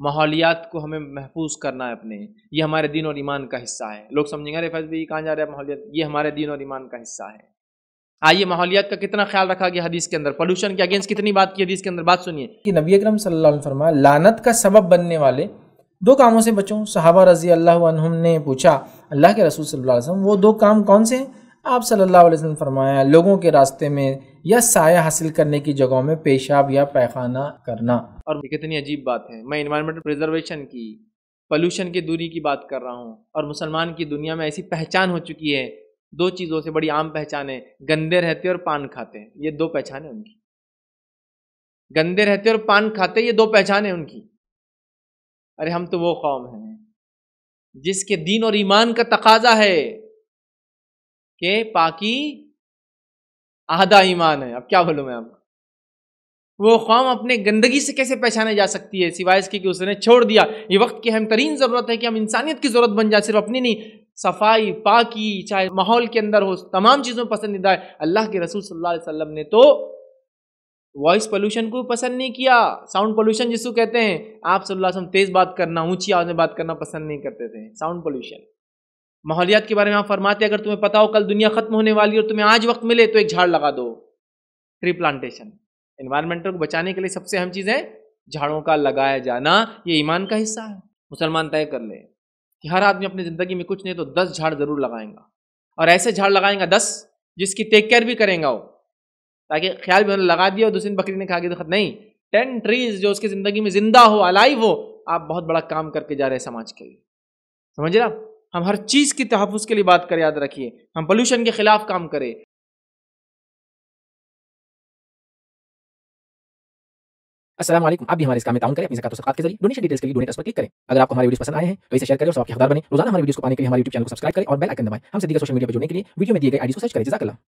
माहौलियात को हमें महफूज करना है अपने ये हमारे दिन और ईमान का हिस्सा है लोग समझेंगे अरे फैज भाई कहाँ जा रहे हैं माहौलियात ये हमारे दिन और ईमान का हिस्सा है आइए माहौलियात का कितना ख्याल रखा गया हदीस के अंदर पोल्यूशन के अगेंस्ट कितनी बात की हदीस के अंदर बात सुनिए कि नबी अकरम सल्लल्लाहु अलैहि वसल्लम फरमाया लानत का सबब बनने वाले दो कामों से बचो सहाबा रजी अल्लाह ने पूछा अल्लाह के रसूल सल्लल्लाहु अलैहि वसल्लम वो दो काम कौन से हैं आप सल्लल्लाहु अलैहि वसल्लम फरमाया लोगों के रास्ते में या साया हासिल करने की जगहों में पेशाब या पैखाना करना और कितनी अजीब बात है मैं इन्वायरमेंटल प्रिजर्वेशन की पॉल्यूशन की दूरी की बात कर रहा हूँ और मुसलमान की दुनिया में ऐसी पहचान हो चुकी है दो चीज़ों से बड़ी आम पहचान है गंदे रहते और पान खाते हैं ये दो पहचान है उनकी गंदे रहते और पान खाते ये दो पहचान है उनकी अरे हम तो वो कौम हैं जिसके दीन और ईमान का तकाजा है कि पाकि आधा ईमान है अब क्या बोलूँ मैं आपको वो कौम अपने गंदगी से कैसे पहचाने जा सकती है सिवाय इसके कि उसने छोड़ दिया ये वक्त की अहम तरीन ज़रूरत है कि हम इंसानियत की ज़रूरत बन जाए सिर्फ अपनी नहीं सफाई पाकी चाहे माहौल के अंदर हो तमाम चीज़ों में पसंदीदा है अल्लाह के रसूल सल्लल्लाहु अलैहि वसल्लम ने तो वॉइस पोल्यूशन को पसंद नहीं किया साउंड पोल्यूशन जिसको कहते हैं आप सल्लल्लाहु अलैहि वसल्लम तेज़ बात करना ऊंची आवाज़ में बात करना पसंद नहीं करते थे साउंड पोल्यूशन माहौलियात के बारे में आप फरमाते अगर तुम्हें पता हो कल दुनिया खत्म होने वाली और तुम्हें आज वक्त मिले तो एक झाड़ लगा दो ट्री प्लांटेशन इन्वायरमेंटल को बचाने के लिए सबसे अहम चीज़ है झाड़ों का लगाया जाना ये ईमान का हिस्सा है मुसलमान तय कर ले कि हर आदमी अपनी ज़िंदगी में कुछ नहीं तो दस झाड़ ज़रूर लगाएंगा और ऐसे झाड़ लगाएंगा दस जिसकी टेक केयर भी करेंगा वो ताकि ख्याल भी उन्होंने लगा दिया और दूसरी बकरी ने खा गई तो नहीं टेन ट्रीज जो उसकी ज़िंदगी में ज़िंदा हो अलाइव हो आप बहुत बड़ा काम करके जा रहे हैं समाज के लिए समझ रहे आप हम हर चीज़ की तहफ़ के लिए बात करें याद रखिए हम पोल्यूशन के ख़िलाफ़ काम करें असलम आप भी हमारे इस काम में ताउन करें अपनी जकात सकात के जरिए डोनेशन डिटेल्स के लिए डोनेट पर क्लिक करें अगर आपको हमारी वीडियो पसंद आए हैं तो इसे शेयर करें और आपके हदार बने रोजाना हमारे वीडियो को पाने के लिए हमारे यूट्यूब चैनल को सब्सक्राइब करें और बेल आइकन दबाएं हमसे दीगर सोशल मीडिया पर जुड़ने के लिए वीडियो में दिए गए आईडी को सर्च करें जजाकला